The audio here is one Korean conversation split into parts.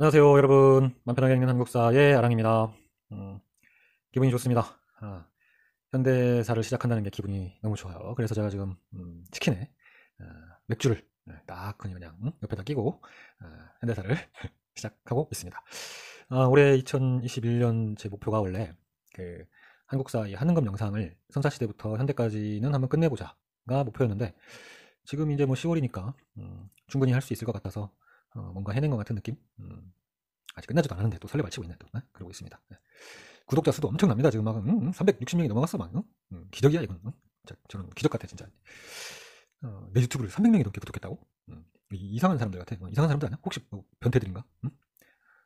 안녕하세요 여러분 만편하게 읽는 한국사의 아랑입니다 음, 기분이 좋습니다 아, 현대사를 시작한다는 게 기분이 너무 좋아요 그래서 제가 지금 음, 치킨에 어, 맥주를 네, 딱 그냥 옆에다 끼고 어, 현대사를 시작하고 있습니다 아, 올해 2021년 제 목표가 원래 그 한국사의 한능검 영상을 선사시대부터 현대까지는 한번 끝내보자가 목표였는데 지금 이제 뭐 10월이니까 음, 충분히 할 수 있을 것 같아서 어, 뭔가 해낸 것 같은 느낌? 음, 아직 끝나지도 않았는데 또 설레발치고 있네 또 네? 그러고 있습니다 네. 구독자 수도 엄청납니다 지금 막 음, 360명이 넘어갔어 막 음, 기적이야 이건 음, 저는 기적 같아 진짜 어, 내 유튜브를 300명이 넘게 구독했다고? 음, 이상한 사람들 같아 뭐, 이상한 사람들 아니야? 혹시 뭐 변태들인가? 음?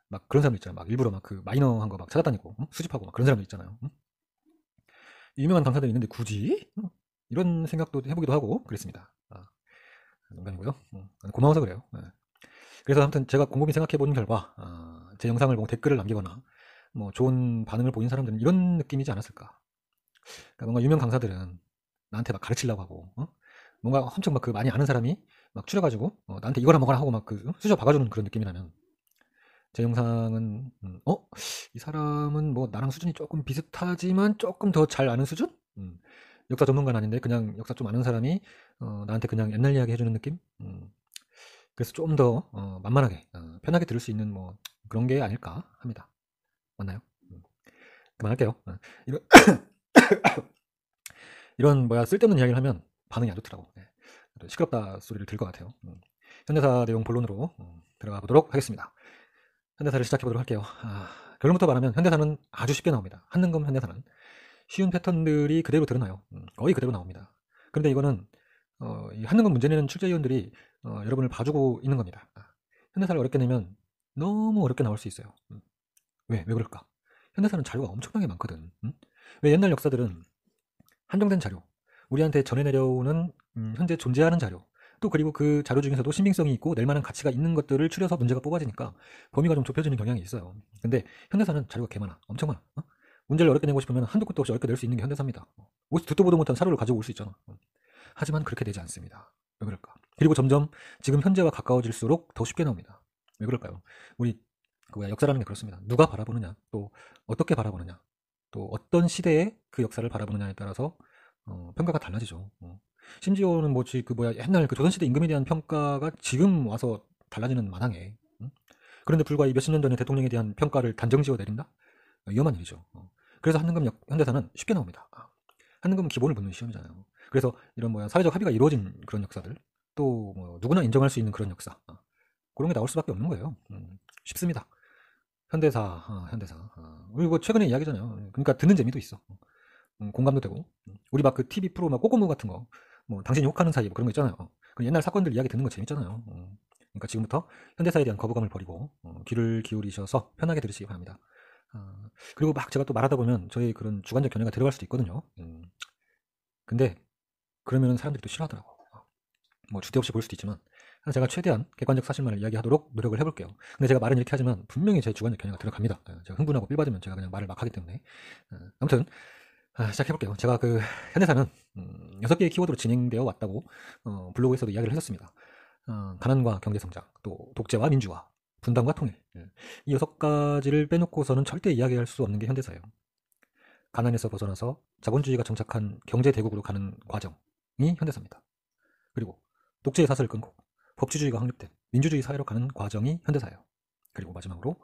막 그런 사람들 있잖아 막 일부러 막 그 마이너한 거 막 찾아다니고 음? 수집하고 막 그런 사람들 있잖아요 음? 유명한 강사들이 있는데 굳이? 음? 이런 생각도 해보기도 하고 그랬습니다 아, 농담이고요 음, 고마워서 그래요 네. 그래서 아무튼 제가 곰곰이 생각해 본 결과 어, 제 영상을 보고 댓글을 남기거나 뭐 좋은 반응을 보인 사람들은 이런 느낌이지 않았을까 그러니까 뭔가 유명 강사들은 나한테 막 가르치려고 하고 어? 뭔가 엄청 막 그 많이 아는 사람이 막 추려가지고 어, 나한테 이거나 뭐거나 하고 막 그 수저 박아주는 그런 느낌이라면 제 영상은 음, 어? 이 사람은 뭐 나랑 수준이 조금 비슷하지만 조금 더 잘 아는 수준? 음, 역사 전문가는 아닌데 그냥 역사 좀 아는 사람이 어, 나한테 그냥 옛날 이야기 해주는 느낌? 음, 그래서 좀더 어, 만만하게 어, 편하게 들을 수 있는 뭐 그런 게 아닐까 합니다. 맞나요? 음. 그만할게요. 어. 이런 이런 뭐야 쓸데없는 이야기를 하면 반응이 안 좋더라고. 네. 시끄럽다 소리를 들을것 같아요. 음. 현대사 내용 본론으로 음, 들어가 보도록 하겠습니다. 현대사를 시작해 보도록 할게요. 아, 결론부터 말하면 현대사는 아주 쉽게 나옵니다. 한능검 현대사는 쉬운 패턴들이 그대로 드러나요. 거의 그대로 나옵니다. 그런데 이거는 어, 이 하는 건 문제 는 출제위원들이 어, 여러분을 봐주고 있는 겁니다. 아, 현대사를 어렵게 내면 너무 어렵게 나올 수 있어요. 음. 왜? 왜 그럴까? 현대사는 자료가 엄청나게 많거든. 음? 왜 옛날 역사들은 한정된 자료, 우리한테 전해 내려오는 음, 현재 존재하는 자료, 또 그리고 그 자료 중에서도 신빙성이 있고 낼 만한 가치가 있는 것들을 추려서 문제가 뽑아지니까 범위가 좀 좁혀지는 경향이 있어요. 근데 현대사는 자료가 개 많아. 엄청 많아. 어? 문제를 어렵게 내고 싶으면 한도 끝도 없이 어렵게 낼 수 있는 게 현대사입니다. 어, 듣도 보도 못한 사료를 가져올 수 있잖아. 어. 하지만 그렇게 되지 않습니다. 왜 그럴까? 그리고 점점 지금 현재와 가까워질수록 더 쉽게 나옵니다. 왜 그럴까요? 우리 그 뭐야 역사라는 게 그렇습니다. 누가 바라보느냐, 또 어떻게 바라보느냐, 또 어떤 시대에 그 역사를 바라보느냐에 따라서 어, 평가가 달라지죠. 어. 심지어는 뭐지 그 뭐야 옛날 그 조선시대 임금에 대한 평가가 지금 와서 달라지는 마당에 응? 그런데 불과 이 몇십 년 전에 대통령에 대한 평가를 단정지어 내린다 위험한 일이죠. 어. 그래서 한는금 현대사는 쉽게 나옵니다. 아, 한는금은 기본을 묻는 시험이잖아요. 그래서 이런 뭐 사회적 합의가 이루어진 그런 역사들 또뭐 누구나 인정할 수 있는 그런 역사 어, 그런 게 나올 수밖에 없는 거예요. 음, 쉽습니다. 현대사, 아, 현대사. 아, 우리 고 최근에 이야기잖아요. 그러니까 듣는 재미도 있어. 음, 공감도 되고. 우리 막 그 TV 프로 막 꼬꼬무 같은 거, 뭐 당신 욕하는 사이 뭐 그런 거 있잖아요. 어, 그 옛날 사건들 이야기 듣는 거 재밌잖아요. 음, 그러니까 지금부터 현대사에 대한 거부감을 버리고 어, 귀를 기울이셔서 편하게 들으시기 바랍니다. 아, 그리고 막 제가 또 말하다 보면 저희 그런 주관적 견해가 들어갈 수도 있거든요. 음, 근데 그러면 사람들이 또 싫어하더라고. 뭐 주대 없이 볼 수도 있지만 제가 최대한 객관적 사실만을 이야기하도록 노력을 해볼게요. 근데 제가 말은 이렇게 하지만 분명히 제 주관적 견해가 들어갑니다. 예, 제가 흥분하고 삘받으면 제가 그냥 말을 막 하기 때문에 예, 아무튼 아, 시작해볼게요. 제가 그 현대사는 음, 6개의 키워드로 진행되어 왔다고 어, 블로그에서도 이야기를 했었습니다. 어, 가난과 경제성장, 또 독재와 민주화, 분단과 통일 예, 이 여섯 가지를 빼놓고서는 절대 이야기할 수 없는 게 현대사예요. 가난에서 벗어나서 자본주의가 정착한 경제대국으로 가는 과정 이 현대사입니다. 그리고 독재의 사슬을 끊고 법치주의가 확립된 민주주의 사회로 가는 과정이 현대사예요. 그리고 마지막으로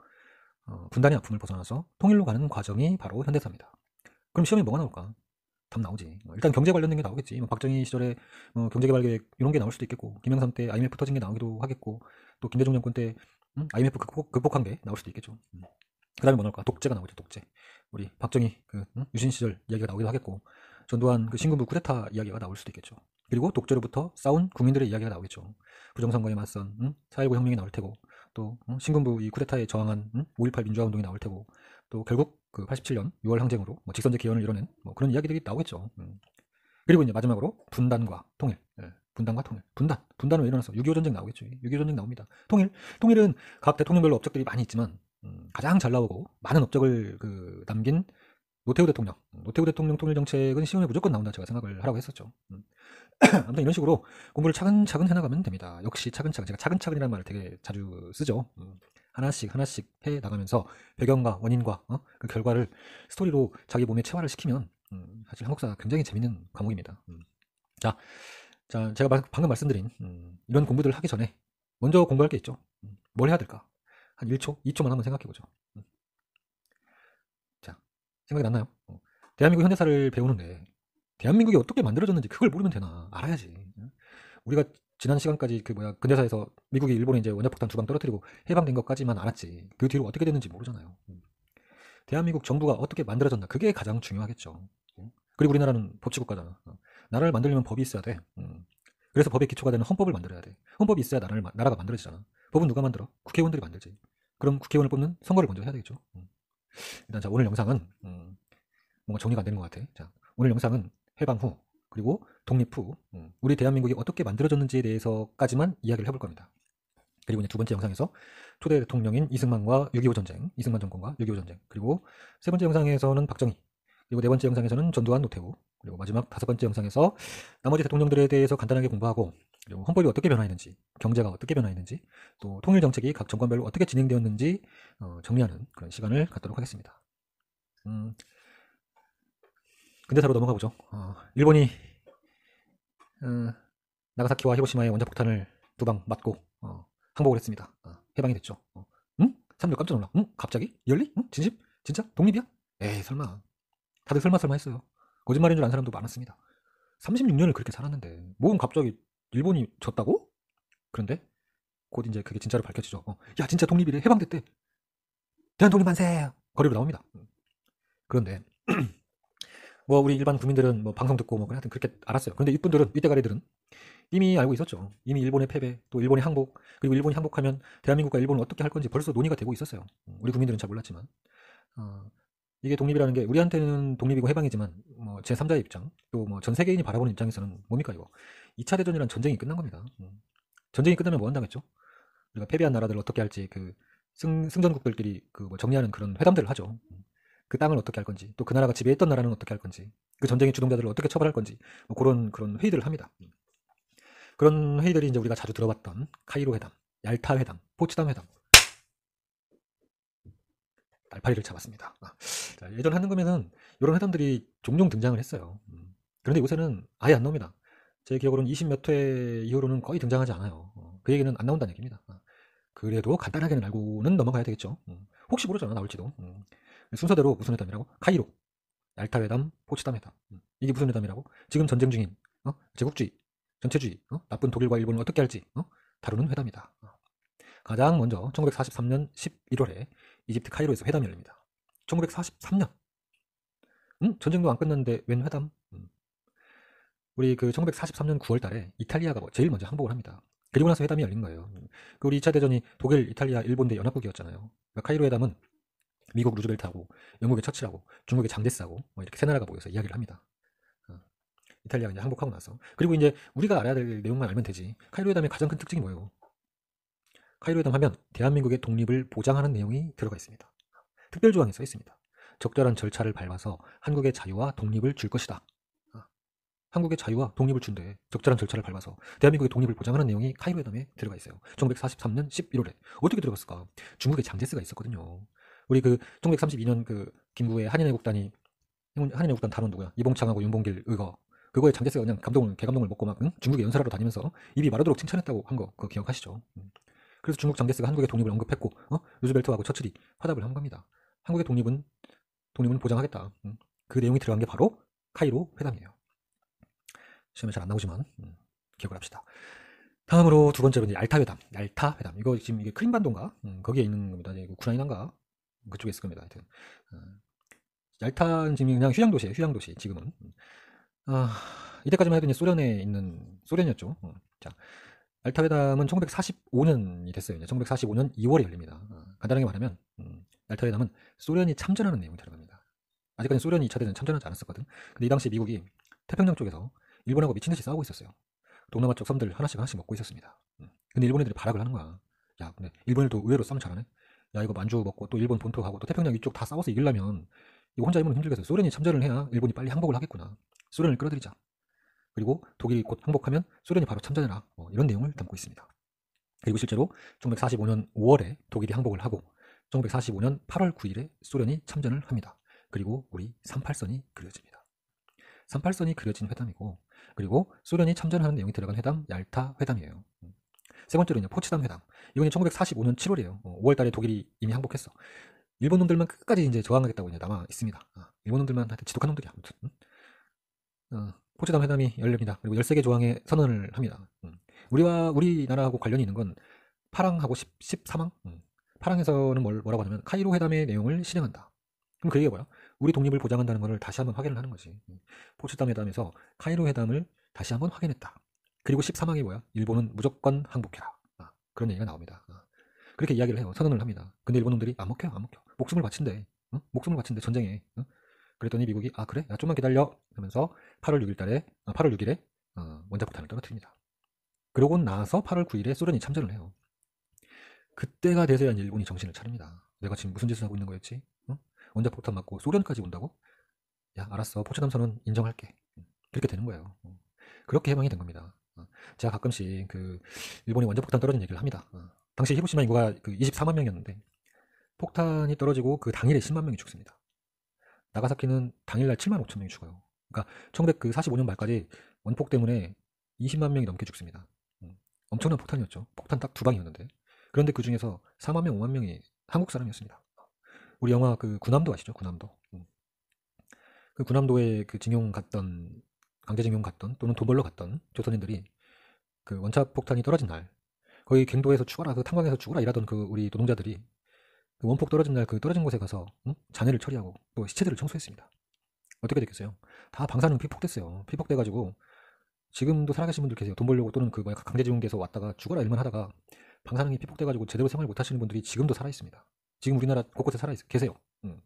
어, 분단의 아픔을 벗어나서 통일로 가는 과정이 바로 현대사입니다. 그럼 시험에 뭐가 나올까? 답 나오지. 뭐 일단 경제 관련된 게 나오겠지. 뭐 박정희 시절에 어, 경제개발계획 이런 게 나올 수도 있겠고 김영삼 때 IMF 터진 게 나오기도 하겠고 또 김대중 정권 때 음, IMF 극복, 한게 나올 수도 있겠죠. 음. 그 다음에 뭐 나올까? 독재가 나오죠. 독재. 우리 박정희 그, 음? 유신 시절 이야기가 나오기도 하겠고 전두환 그 신군부 쿠데타 이야기가 나올 수도 있겠죠. 그리고 독재로부터 싸운 국민들의 이야기가 나오겠죠. 부정선거에 맞선 응? 4.19 혁명이 나올 테고 또 응? 신군부 이 쿠데타에 저항한 응? 5.18 민주화운동이 나올 테고 또 결국 그 87년 6월 항쟁으로 뭐 직선제 개헌을 이뤄낸 뭐 그런 이야기들이 나오겠죠. 음. 그리고 이제 마지막으로 분단과 통일. 예. 분단과 통일. 분단. 분단으로일어나서6.25 전쟁 나오겠죠. 6.25 전쟁 나옵니다. 통일. 통일은 각 대통령별로 업적들이 많이 있지만 음, 가장 잘 나오고 많은 업적을 그 남긴 노태우 대통령, 노태우 대통령 통일 정책은 시험에 무조건 나온다 제가 생각을 하라고 했었죠. 음. 아무튼 이런 식으로 공부를 차근차근 해나가면 됩니다. 역시 차근차근 제가 차근차근이라는 말을 되게 자주 쓰죠. 음. 하나씩 하나씩 해 나가면서 배경과 원인과 어? 그 결과를 스토리로 자기 몸에 체화를 시키면 음, 사실 한국사 굉장히 재밌는 과목입니다. 음. 자, 자, 제가 마, 방금 말씀드린 음, 이런 공부들을 하기 전에 먼저 공부할 게 있죠. 음, 뭘 해야 될까? 한 1초, 2초만 한번 생각해 보죠. 생각이 났나요? 어. 대한민국 현대사를 배우는데 대한민국이 어떻게 만들어졌는지 그걸 모르면 되나 알아야지. 우리가 지난 시간까지 그 뭐야 근대사에서 미국이 일본에 이제 원자폭탄 두 방 떨어뜨리고 해방된 것까지만 알았지. 그 뒤로 어떻게 됐는지 모르잖아요. 대한민국 정부가 어떻게 만들어졌나 그게 가장 중요하겠죠. 그리고 우리나라는 법치국가잖아. 어. 나라를 만들려면 법이 있어야 돼. 그래서 법의 기초가 되는 헌법을 만들어야 돼. 헌법이 있어야 나라를 나라가 만들어지잖아. 법은 누가 만들어? 국회의원들이 만들지. 그럼 국회의원을 뽑는 선거를 먼저 해야 되겠죠. 일단 자 오늘 영상은 음, 뭔가 정리가 안 되는 것 같아. 자 오늘 영상은 해방 후 그리고 독립 후 음, 우리 대한민국이 어떻게 만들어졌는지에 대해서까지만 이야기를 해볼 겁니다. 그리고 이제 두 번째 영상에서 초대 대통령인 이승만과 6.25 전쟁, 이승만 정권과 6.25 전쟁, 그리고 세 번째 영상에서는 박정희, 그리고 네 번째 영상에서는 전두환 노태우, 그리고 마지막 다섯 번째 영상에서 나머지 대통령들에 대해서 간단하게 공부하고 경우 뭐 헌법이 어떻게 변화했는지, 경제가 어떻게 변화했는지, 또 통일 정책이 각 정권별로 어떻게 진행되었는지 어, 정리하는 그런 시간을 갖도록 하겠습니다. 음, 근대사로 넘어가 보죠. 어, 일본이 어, 나가사키와 히로시마의 원자폭탄을 두방 맞고 어, 항복을 했습니다. 어, 해방이 됐죠. 응? 어, 음? 사람들 깜짝 놀라. 응? 음? 갑자기? 열리? 응? 음? 진심? 진짜? 독립이야? 에이 설마. 다들 설마 설마 했어요. 거짓말인 줄 아는 사람도 많았습니다. 36년을 그렇게 살았는데 뭐 갑자기 일본이 졌다고? 그런데 곧 이제 그게 진짜로 밝혀지죠. 어. 야 진짜 독립이래 해방됐대. 대한 독립 만세 거리로 나옵니다. 음. 그런데 뭐 우리 일반 국민들은 뭐 방송 듣고 뭐 그냥 하여튼 그렇게 알았어요. 그런데 이분들은 이때가리들은 이미 알고 있었죠. 이미 일본의 패배, 또 일본의 항복, 그리고 일본이 항복하면 대한민국과 일본은 어떻게 할 건지 벌써 논의가 되고 있었어요. 음, 우리 국민들은 잘 몰랐지만 어, 이게 독립이라는 게 우리한테는 독립이고 해방이지만 제3자의 입장, 또 뭐 전 세계인이 바라보는 입장에서는 뭡니까 이거? 2차 대전이란 전쟁이 끝난 겁니다. 음. 전쟁이 끝나면 뭐 한다겠죠? 우리가 패배한 나라들 어떻게 할지 그 승, 승전국들끼리 그뭐 정리하는 그런 회담들을 하죠. 음. 그 땅을 어떻게 할 건지, 또 그 나라가 지배했던 나라는 어떻게 할 건지, 그 전쟁의 주동자들을 어떻게 처벌할 건지 뭐 그런 그런 회의들을 합니다. 음. 그런 회의들이 이제 우리가 자주 들어봤던 카이로 회담, 얄타 회담, 포츠담 회담 날파리를 잡았습니다. 아. 자, 예전 한금에는 이런 회담들이 종종 등장을 했어요. 음. 그런데 요새는 아예 안 나옵니다. 제 기억으로는 20몇 회 이후로는 거의 등장하지 않아요. 어, 그 얘기는 안 나온다는 얘기입니다. 아, 그래도 간단하게는 알고는 넘어가야 되겠죠. 음. 혹시 모르잖아 나올지도. 음. 순서대로 무슨 회담이라고? 카이로, 얄타 회담, 포츠담 회담. 이게 무슨 회담이라고? 지금 전쟁 중인 어? 제국주의, 전체주의, 어? 나쁜 독일과 일본을 어떻게 할지 어? 다루는 회담이다. 어. 가장 먼저 1943년 11월에 이집트 카이로에서 회담이 열립니다. 1943년. 음, 전쟁도 안 끝났는데 웬 회담? 음. 우리 그 1943년 9월 달에 이탈리아가 뭐 제일 먼저 항복을 합니다. 그리고 나서 회담이 열린 거예요. 음. 그 우리 2차 대전이 독일, 이탈리아, 일본 대 연합국이었잖아요. 그러니까 카이로 회담은 미국 루즈벨트하고 영국의 처칠하고 중국의 장제스하고 뭐 이렇게 세 나라가 모여서 이야기를 합니다. 어. 이탈리아가 이제 항복하고 나서 그리고 이제 우리가 알아야 될 내용만 알면 되지 카이로 회담의 가장 큰 특징이 뭐예요? 카이로회담 하면 대한민국의 독립을 보장하는 내용이 들어가 있습니다. 특별 조항에 써 있습니다. 적절한 절차를 밟아서 한국의 자유와 독립을 줄 것이다. 아, 한국의 자유와 독립을 준대 적절한 절차를 밟아서 대한민국의 독립을 보장하는 내용이 카이로 회담에 들어가 있어요. 1943년 11월에 어떻게 들어갔을까? 중국의 장제스가 있었거든요. 우리 그 1932년 그 김구의 한인애국단이 한인애국단 단원 누구야? 이봉창하고 윤봉길 의거 그거에 장제스가 그냥 감동을 개감동을 먹고 막 응? 중국에 연설하러 다니면서 입이 마르도록 칭찬했다고 한거 그거 기억하시죠? 음. 그래서 중국 장제스가 한국의 독립을 언급했고 어? 루즈벨트하고 처칠이 화답을 한 겁니다. 한국의 독립은 독립을 보장하겠다. 음. 그 내용이 들어간 게 바로 카이로 회담이에요. 시험에 잘 안 나오지만 음, 기억을 합시다. 다음으로 두 번째 문제 알타 회담. 알타 회담. 이거 지금 이게 크림반도인가? 음, 거기에 있는 겁니다. 우크라이인가 그쪽에 있을 겁니다. 하여튼 어. 얄타는 지금 그냥 휴양 도시예요. 휴양 도시 지금은. 음. 아, 이때까지만 해도 이제 소련에 있는 소련이었죠. 음, 자, 알타회담은 1945년이 됐어요. 이제 1945년 2월에 열립니다. 어, 간단하게 말하면 음, 날타회담은 소련이 참전하는 내용이 들어갑니다. 아직까지 소련이 2차 대전 참전하지 않았었거든. 근데 이 당시 미국이 태평양 쪽에서 일본하고 미친 듯이 싸우고 있었어요. 동남아 쪽 섬들 하나씩 하나씩 먹고 있었습니다. 음, 근데 일본 애들이 발악을 하는 거야. 야, 근데 일본일도 의외로 싸움 잘하네. 야, 이거 만주 먹고 또 일본 본토하고 또 태평양 이쪽다 싸워서 이기려면 이거 혼자 일본은 힘들겠어. 소련이 참전을 해야 일본이 빨리 항복을 하겠구나. 소련을 끌어들이자. 그리고 독일이 곧 항복하면 소련이 바로 참전해라 뭐 이런 내용을 담고 있습니다. 그리고 실제로 1945년 5월에 독일이 항복을 하고 1945년 8월 9일에 소련이 참전을 합니다. 그리고 우리 38선이 그려집니다. 38선이 그려진 회담이고 그리고 소련이 참전하는 내용이 들어간 회담 얄타 회담이에요. 세 번째로 이제 포츠담 회담. 이건 1945년 7월이에요. 5월 달에 독일이 이미 항복했어. 일본 놈들만 끝까지 이제 저항하겠다고 이제 남아 있습니다. 아, 일본 놈들만 하여튼 지독한 놈들이 야 아무튼. 어, 포츠담 회담이 열립니다. 그리고 13개 조항에 선언을 합니다. 음. 우리와 우리나라하고 관련이 있는 건 파랑하고 10, 13항? 음. 파랑에서는 뭘, 뭐라고 하냐면 카이로 회담의 내용을 실행한다. 그럼 그 얘기가 뭐야? 우리 독립을 보장한다는 것을 다시 한번 확인을 하는 거지. 음. 포츠담 회담에서 카이로 회담을 다시 한번 확인했다. 그리고 13항이 뭐야? 일본은 무조건 항복해라. 아, 그런 얘기가 나옵니다. 아. 그렇게 이야기를 해요. 선언을 합니다. 근데 일본 놈들이 안 먹혀, 안 먹혀. 목숨을 바친대. 어? 목숨을 바친대, 전쟁에. 어? 그랬더니 미국이 아 그래? 야 좀만 기다려 하면서 8월 6일달에 아, 8월 6일에 어, 원자폭탄을 떨어뜨립니다. 그러고 나서 8월 9일에 소련이 참전을 해요. 그때가 돼서야 일본이 정신을 차립니다. 내가 지금 무슨 짓을 하고 있는 거였지? 응? 원자폭탄 맞고 소련까지 온다고? 야 알았어 포츠담선은 인정할게. 음, 그렇게 되는 거예요. 어, 그렇게 해방이 된 겁니다. 어, 제가 가끔씩 그 일본이 원자폭탄 떨어진 얘기를 합니다. 어, 당시 히로시마 인구가 그 24만 명이었는데 폭탄이 떨어지고 그 당일에 10만 명이 죽습니다. 나가사키는 당일날 7만 5천 명이 죽어요. 그러니까 1945년 그 말까지 원폭 때문에 20만 명이 넘게 죽습니다. 음, 엄청난 폭탄이었죠. 폭탄 딱 두 방이었는데. 그런데 그 중에서 4만 명, 5만 명이 한국 사람이었습니다. 우리 영화 그 군함도 아시죠? 군함도. 음. 그 군함도에 그 징용 갔던 강제징용 갔던 또는 돈 벌러 갔던 조선인들이 그 원차 폭탄이 떨어진 날 거기 갱도에서 죽어라 그 탄광에서 죽어라 이라던그 우리 노동자들이 그 원폭 떨어진 날 그 떨어진 곳에 가서 응? 잔해를 처리하고 또 시체들을 청소했습니다. 어떻게 됐겠어요? 다 방사능 피폭됐어요. 피폭돼가지고 지금도 살아계신 분들 계세요. 돈 벌려고 또는 그 뭐야 강제징용돼서 왔다가 죽어라 일만 하다가 방사능이 피폭돼가지고 제대로 생활 못하시는 분들이 지금도 살아있습니다. 지금 우리나라 곳곳에 살아 계세요. 음.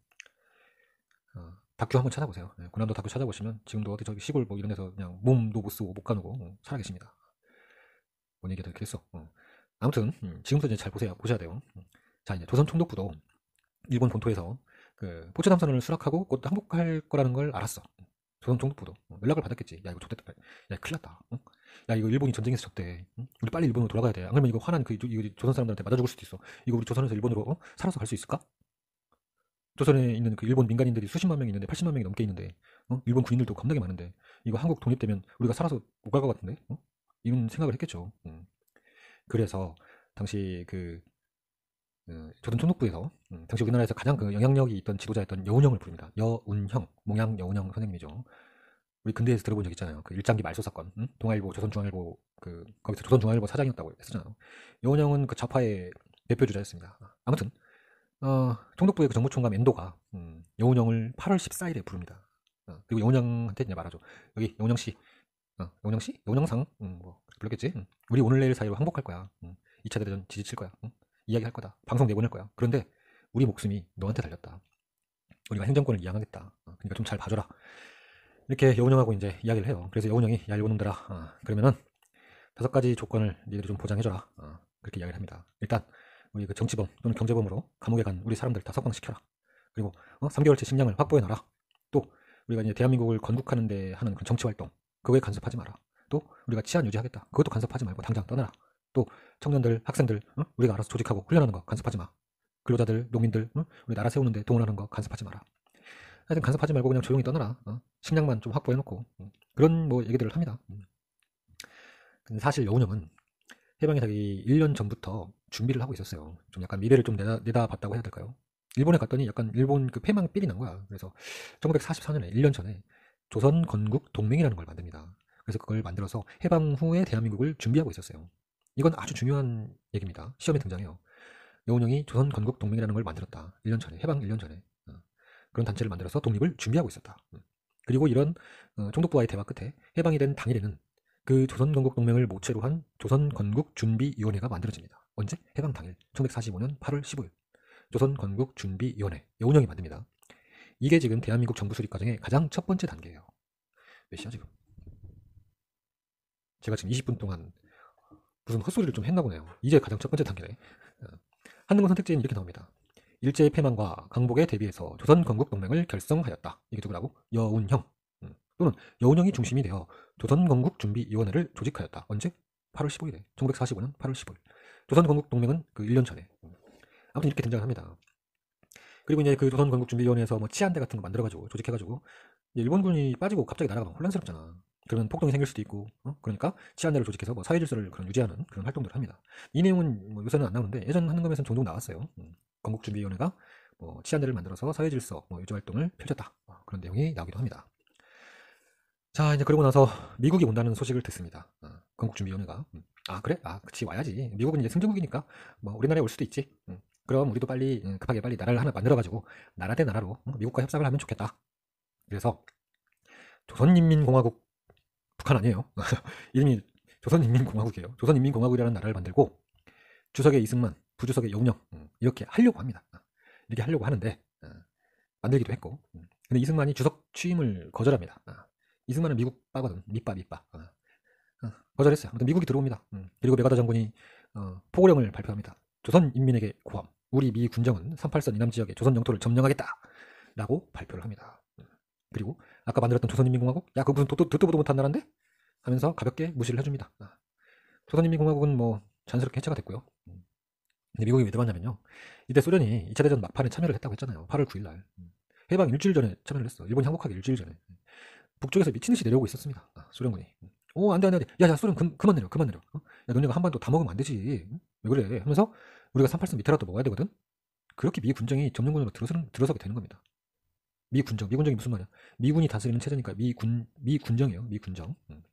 어, 다큐 한번 찾아보세요. 네, 군함도 다큐 찾아보시면 지금도 어디 저기 시골 뭐 이런 데서 그냥 몸도 못 쓰고 못 가누고 어, 살아계십니다. 뭔 얘기가 그랬어. 어. 아무튼 음, 지금부터 이제 잘 보세요. 보셔야 돼요. 음. 자 이제 조선 총독부도 일본 본토에서 그 포츠 삼선을 수락하고 곧 항복할 거라는 걸 알았어. 조선 총독부도 어, 연락을 받았겠지. 야 이거 좋겠다. 야 큰일 났다. 야 이거 일본이 전쟁에서 적대. 우리 빨리 일본으로 돌아가야 돼. 안 그러면 이거 화난 그 이거 조선 사람들한테 맞아 죽을 수도 있어. 이거 우리 조선에서 일본으로 어? 살아서 갈 수 있을까? 조선에 있는 그 일본 민간인들이 수십만 명이 있는데 80만 명이 넘게 있는데 어? 일본 군인들도 겁나게 많은데 이거 한국 독립되면 우리가 살아서 못 갈 것 같은데 어? 이런 생각을 했겠죠. 음. 그래서 당시 그그 조선 총독부에서 음, 당시 우리나라에서 가장 그 영향력이 있던 지도자였던 여운형을 부릅니다. 여운형, 몽양 여운형 선생님이죠. 우리 근대에서 들어본 적 있잖아요. 그 일장기 말소 사건, 응? 음? 동아일보, 조선중앙일보 그 거기서 조선중앙일보 사장이었다고 했었잖아요. 여운형은 그 좌파의 대표 주자였습니다. 아무튼 어, 총독부의 그 정부총감 엔도가 음, 여운형을 8월 14일에 부릅니다. 어, 그리고 여운형한테 이제 말하죠. 여기 여운형 씨, 어, 여운형 씨, 여운형상, 음, 뭐 불렀겠지. 음, 우리 오늘 내일 사이로 항복할 거야. 음, 2차 대전 지지칠 거야. 응? 음. 이야기할 거다. 방송 내보낼 거야. 그런데 우리 목숨이 너한테 달렸다. 우리가 행정권을 이양하겠다. 어, 그러니까 좀 잘 봐줘라. 이렇게 여운형하고 이제 이야기를 해요. 그래서 여운형이 야 일본놈들아 어, 그러면은 다섯 가지 조건을 니들이 좀 보장해줘라. 어, 그렇게 이야기를 합니다. 일단 우리 그 정치범 또는 경제범으로 감옥에 간 우리 사람들 다 석방시켜라. 그리고 어, 3개월째 식량을 확보해놔라. 또 우리가 이제 대한민국을 건국하는데 하는 그런 정치 활동 그거에 간섭하지 마라. 또 우리가 치안 유지하겠다. 그것도 간섭하지 말고 당장 떠나라. 또 청년들, 학생들 응? 우리가 알아서 조직하고 훈련하는 거 간섭하지 마. 근로자들, 농민들 응? 우리 나라 세우는데 동원하는 거 간섭하지 마라. 하여튼 간섭하지 말고 그냥 조용히 떠나라. 어? 식량만 좀 확보해놓고 응? 그런 뭐 얘기들을 합니다. 근데 사실 여운형은 해방이 되기 1년 전부터 준비를 하고 있었어요. 좀 약간 미래를 좀 내다, 내다봤다고 해야 될까요? 일본에 갔더니 약간 일본 그 폐망 삘이 난 거야. 그래서 1944년에 1년 전에 조선 건국 동맹이라는 걸 만듭니다. 그래서 그걸 만들어서 해방 후에 대한민국을 준비하고 있었어요. 이건 아주 중요한 얘기입니다. 시험에 등장해요. 여운형이 조선 건국 동맹이라는 걸 만들었다. 1년 전에 해방 1년 전에 어, 그런 단체를 만들어서 독립을 준비하고 있었다. 음. 그리고 이런 어, 총독부와의 대화 끝에 해방이 된 당일에는 그 조선 건국 동맹을 모체로 한 조선 건국 준비위원회가 만들어집니다. 언제? 해방 당일 1945년 8월 15일 조선 건국 준비위원회 여운형이 만듭니다. 이게 지금 대한민국 정부 수립 과정의 가장 첫 번째 단계예요. 몇 시야 지금? 제가 지금 20분 동안 무슨 헛소리를 좀 했나 보네요. 이제 가장 첫 번째 단계네. 어. 한능군 선택지는 이렇게 나옵니다. 일제의 패망과 강복에 대비해서 조선 건국 동맹을 결성하였다. 이게 누구라고? 여운형. 음. 또는 여운형이 중심이 되어 조선 건국 준비위원회를 조직하였다. 언제? 8월 15일에. 1945년 8월 15일. 조선 건국 동맹은 그 1년 전에. 음. 아무튼 이렇게 등장합니다. 그리고 이제 그 조선 건국 준비위원회에서 뭐 치안대 같은 거 만들어가지고 조직해가지고 일본군이 빠지고 갑자기 나라가 막 혼란스럽잖아. 그러면 폭동이 생길 수도 있고 어? 그러니까 치안대를 조직해서 뭐 사회 질서를 그런 유지하는 그런 활동들을 합니다. 이 내용은 뭐 요새는 안 나오는데 예전 하는 거에서는 종종 나왔어요. 음, 건국준비위원회가 뭐 치안대를 만들어서 사회 질서 뭐 유지 활동을 펼쳤다 어, 그런 내용이 나오기도 합니다. 자 이제 그러고 나서 미국이 온다는 소식을 듣습니다. 어, 건국준비위원회가 음, 아 그래 아 그치 와야지 미국은 이제 승진국이니까 뭐 우리나라에 올 수도 있지. 음, 그럼 우리도 빨리 음, 급하게 빨리 나라를 하나 만들어 가지고 나라 대 나라로 어, 미국과 협상을 하면 좋겠다. 그래서 조선인민공화국 북한 아니에요. 이름이 조선인민공화국이에요. 조선인민공화국이라는 나라를 만들고 주석의 이승만, 부주석의 여역 음, 이렇게 하려고 합니다. 아, 이렇게 하려고 하는데 아, 만들기도 했고 음. 근데 이승만이 주석 취임을 거절합니다. 아, 이승만은 미국 빠거든. 밑바밑바 거절했어요. 아무튼 미국이 들어옵니다. 음, 그리고 메가다 장군이 어, 포고령을 발표합니다. 조선 인민에게 고함. 우리 미 군정은 38선 이남 지역의 조선 영토를 점령하겠다. 라고 발표를 합니다. 그리고 아까 만들었던 조선인민공화국 야 그거 무슨 도도, 듣도 보도 못한 나라인데 하면서 가볍게 무시를 해줍니다 아. 조선인민공화국은 뭐 자연스럽게 해체가 됐고요 음. 근데 미국이 왜들어갔냐면요 이때 소련이 2차 대전 막판에 참여를 했다고 했잖아요 8월 9일날 음. 해방 일주일 전에 참여를 했어 일본이 항복하기 일주일 전에 음. 북쪽에서 미친듯이 내려오고 있었습니다 아, 소련군이 오 어, 안돼 안돼 안돼 야야 소련 그, 그만 내려 그만 내려 어? 야 너네가 한반도 다 먹으면 안 되지 왜 그래 하면서 우리가 3 8선 밑에라도 먹어야 되거든 그렇게 미 군정이 점령군으로 들어서, 들어서게 되는 겁니다 미군정. 미군정이 무슨 말이야? 미군이 다스리는 체제니까 미군 미군정이에요. 미군정. 음.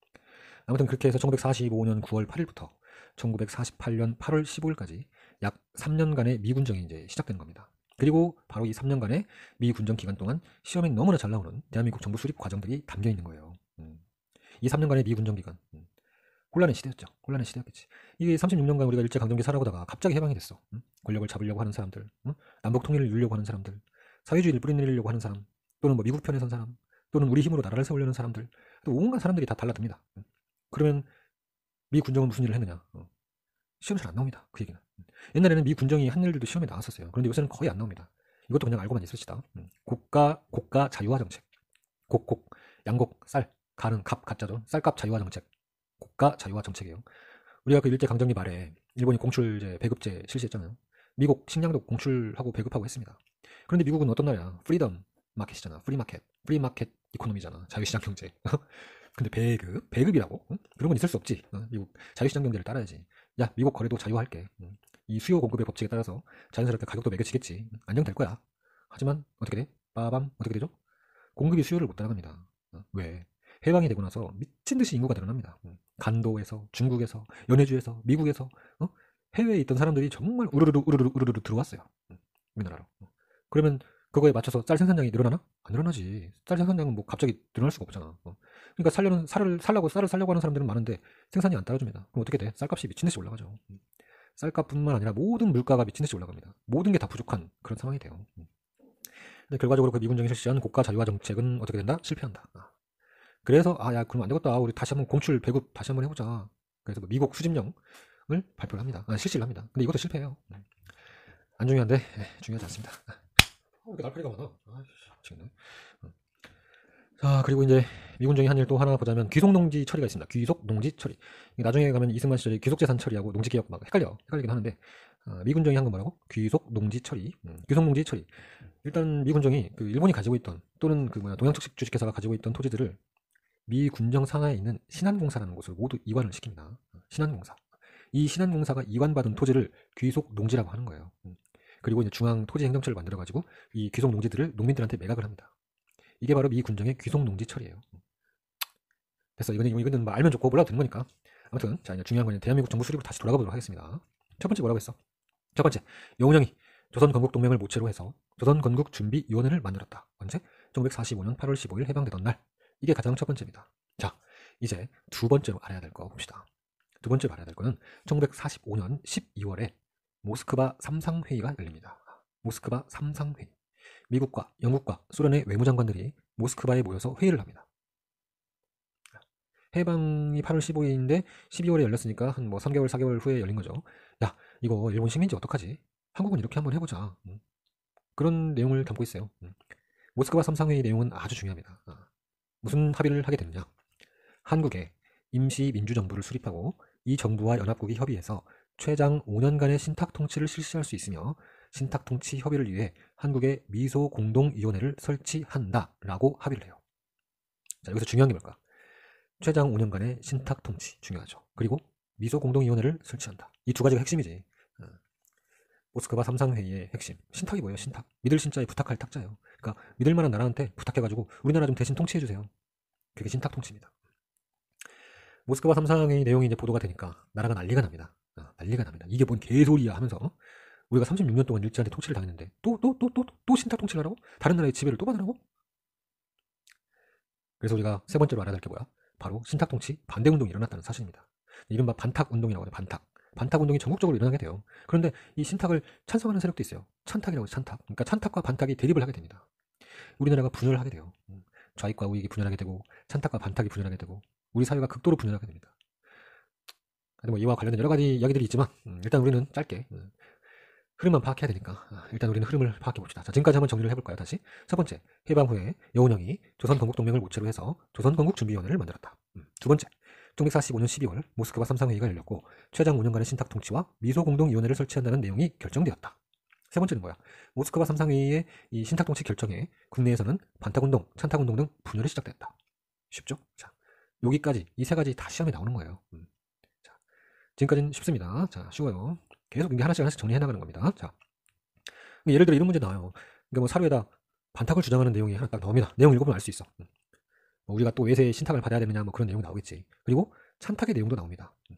아무튼 그렇게 해서 1945년 9월 8일부터 1948년 8월 15일까지 약 3년간의 미군정이 이제 시작되는 겁니다. 그리고 바로 이 3년간의 미군정 기간 동안 시험에 너무나 잘 나오는 대한민국 정부 수립 과정들이 담겨 있는 거예요. 음. 이 3년간의 미군정 기간. 음. 혼란의 시대였죠. 혼란의 시대였겠지. 이게 36년간 우리가 일제 강점기 살아오다가 갑자기 해방이 됐어. 응? 음. 권력을 잡으려고 하는 사람들, 응? 음. 남북 통일을 이루려고 하는 사람들, 사회주의를 뿌리내리려고 하는 사람, 또는 뭐 미국 편에 선 사람, 또는 우리 힘으로 나라를 세우려는 사람들, 또 온갖 사람들이 다 달라듭니다. 음. 그러면 미 군정은 무슨 일을 했느냐? 어. 시험 잘안 나옵니다. 그 얘기는. 음. 옛날에는 미 군정이 한 일들도 시험에 나왔었어요. 그런데 요새는 거의 안 나옵니다. 이것도 그냥 알고만 있으시다. 국가 음. 국가 자유화 정책, 곡곡 양곡 쌀 가는 갑 가짜죠. 쌀값 자유화 정책, 국가 자유화 정책이에요. 우리가 그 일제 강점기 말에 일본이 공출제 배급제 실시했잖아요. 미국 식량도 공출하고 배급하고 했습니다. 그런데 미국은 어떤 나라야? 프리덤, 마켓이잖아. 프리마켓. 프리마켓 이코노미잖아. 자유시장 경제. 근데 배급, 배급이라고? 응? 그런 건 있을 수 없지. 응? 미국 자유시장 경제를 따라야지. 야, 미국 거래도 자유화할게. 응? 이 수요 공급의 법칙에 따라서 자연스럽게 가격도 매겨지겠지. 안정될 거야. 하지만 어떻게 돼? 빠밤 어떻게 되죠? 공급이 수요를 못 따라갑니다. 왜? 해방이 되고 나서 미친 듯이 인구가 늘어납니다. 응? 간도에서, 중국에서, 연해주에서, 미국에서 어? 해외에 있던 사람들이 정말 우르르르 우르르르 우르르 들어왔어요. 응? 우리나라로. 응? 그러면 그거에 맞춰서 쌀 생산량이 늘어나나? 안 늘어나지. 쌀 생산량은 뭐 갑자기 늘어날 수가 없잖아. 어. 그러니까 살려는 쌀을 살라고 쌀을 살려고 하는 사람들은 많은데 생산이 안 따라줍니다. 그럼 어떻게 돼? 쌀값이 미친듯이 올라가죠. 음. 쌀값뿐만 아니라 모든 물가가 미친듯이 올라갑니다. 모든 게 다 부족한 그런 상황이 돼요. 음. 근데 결과적으로 그 미군정이 실시한 고가 자유화 정책은 어떻게 된다? 실패한다. 아. 그래서 아야 그럼 안 되겠다. 우리 다시 한번 공출 배급 다시 한번 해보자. 그래서 뭐 미국 수집령을 발표를 합니다. 아, 실시를 합니다. 근데 이것도 실패해요. 음. 안 중요한데 네, 중요하지 않습니다. 아. 어, 이렇게 날파리가 많아. 아이씨, 어. 자, 그리고 이제 미군정의 한일 또 하나 보자면 귀속농지 처리가 있습니다. 귀속농지 처리. 나중에 가면 이승만 시절에 귀속재산 처리하고 농지개혁 막 헷갈려. 헷갈리긴 하는데 아, 미군정이 한 건뭐라고 귀속농지 처리. 음, 귀속농지 처리. 일단 미군정이 그 일본이 가지고 있던 또는 그 뭐야 동양척식 주식회사가 가지고 있던 토지들을 미 군정 상하에 있는 신한공사라는 곳으로 모두 이관을 시킵니다. 어, 신한공사. 이 신한공사가 이관받은 토지를 귀속농지라고 하는 거예요. 음, 그리고 이제 중앙 토지 행정처를 만들어 가지고 이 귀속 농지들을 농민들한테 매각을 합니다. 이게 바로 미 군정의 귀속 농지 처리예요. 됐어. 이거는 이거는 뭐 알면 좋고 몰라도 되는 거니까. 아무튼 자 이제 중요한 건 대한민국 정부 수립으로 다시 돌아가 보도록 하겠습니다. 첫 번째 뭐라고 했어? 첫 번째 여운형이 조선 건국 동맹을 모체로 해서 조선 건국 준비 위원회를 만들었다. 언제? 1945년 8월 15일 해방되던 날. 이게 가장 첫 번째입니다. 자, 이제 두 번째로 알아야 될 거 봅시다. 두 번째로 알아야 될 거는 1945년 12월에 모스크바 삼상회의가 열립니다. 모스크바 삼상회의. 미국과 영국과 소련의 외무장관들이 모스크바에 모여서 회의를 합니다. 해방이 8월 15일인데 12월에 열렸으니까 한뭐 3개월, 4개월 후에 열린 거죠. 야, 이거 일본 식민지 어떡하지? 한국은 이렇게 한번 해보자. 그런 내용을 담고 있어요. 모스크바 삼상회의 내용은 아주 중요합니다. 아, 무슨 합의를 하게 되느냐? 한국에 임시 민주정부를 수립하고 이 정부와 연합국이 협의해서 최장 5년간의 신탁 통치를 실시할 수 있으며 신탁 통치 협의를 위해 한국의 미소 공동 위원회를 설치한다라고 합의를 해요. 자, 여기서 중요한 게 뭘까? 최장 5년간의 신탁 통치 중요하죠. 그리고 미소 공동 위원회를 설치한다. 이 두 가지가 핵심이지. 어. 모스크바 삼상회의의 핵심 신탁이 뭐예요? 신탁 믿을 신자에 부탁할 탁자예요. 그러니까 믿을 만한 나라한테 부탁해가지고 우리나라 좀 대신 통치해 주세요. 그게 신탁 통치입니다. 모스크바 삼상회의 내용이 이제 보도가 되니까 나라가 난리가 납니다. 난리가 납니다. 이게 뭔 개소리야 하면서 어? 우리가 36년 동안 일제한테 통치를 당했는데 또 또 또 또 또 또, 신탁 통치를 하라고? 다른 나라의 지배를 또 받으라고? 그래서 우리가 세 번째로 알아야 될 게 뭐야? 바로 신탁 통치 반대 운동이 일어났다는 사실입니다. 이른바 반탁 운동이라고 해요. 반탁. 반탁 운동이 전국적으로 일어나게 돼요. 그런데 이 신탁을 찬성하는 세력도 있어요. 찬탁이라고 해요 찬탁. 그러니까 찬탁과 반탁이 대립을 하게 됩니다. 우리나라가 분열하게 돼요. 음, 좌익과 우익이 분열하게 되고 찬탁과 반탁이 분열하게 되고 우리 사회가 극도로 분열하게 됩니다. 근데 뭐 이와 관련된 여러 가지 이야기들이 있지만 음, 일단 우리는 짧게 음, 흐름만 파악해야 되니까 아, 일단 우리는 흐름을 파악해 봅시다. 자, 지금까지 한번 정리를 해볼까요? 다시 첫 번째, 해방 후에 여운형이 조선건국동맹을 모체로 해서 조선건국준비위원회를 만들었다. 음, 두 번째, 1945년 12월 모스크바 삼상회의가 열렸고 최장 5년간의 신탁 통치와 미소 공동위원회를 설치한다는 내용이 결정되었다. 세 번째는 뭐야? 모스크바 삼상회의의 이 신탁 통치 결정에 국내에서는 반탁운동, 찬탁운동 등 분열이 시작됐다. 쉽죠? 자, 여기까지 이 세 가지 다 시험에 나오는 거예요. 음. 지금까지는 쉽습니다. 자, 쉬워요. 계속 이게 하나씩 하나씩 정리해 나가는 겁니다. 자, 그러니까 예를 들어 이런 문제 나와요. 그러니까 뭐 사료에다 반탁을 주장하는 내용이 하나 딱 나옵니다. 내용 읽어보면 알 수 있어. 음. 뭐 우리가 또 외세의 신탁을 받아야 되느냐 뭐 그런 내용이 나오겠지. 그리고 찬탁의 내용도 나옵니다. 음.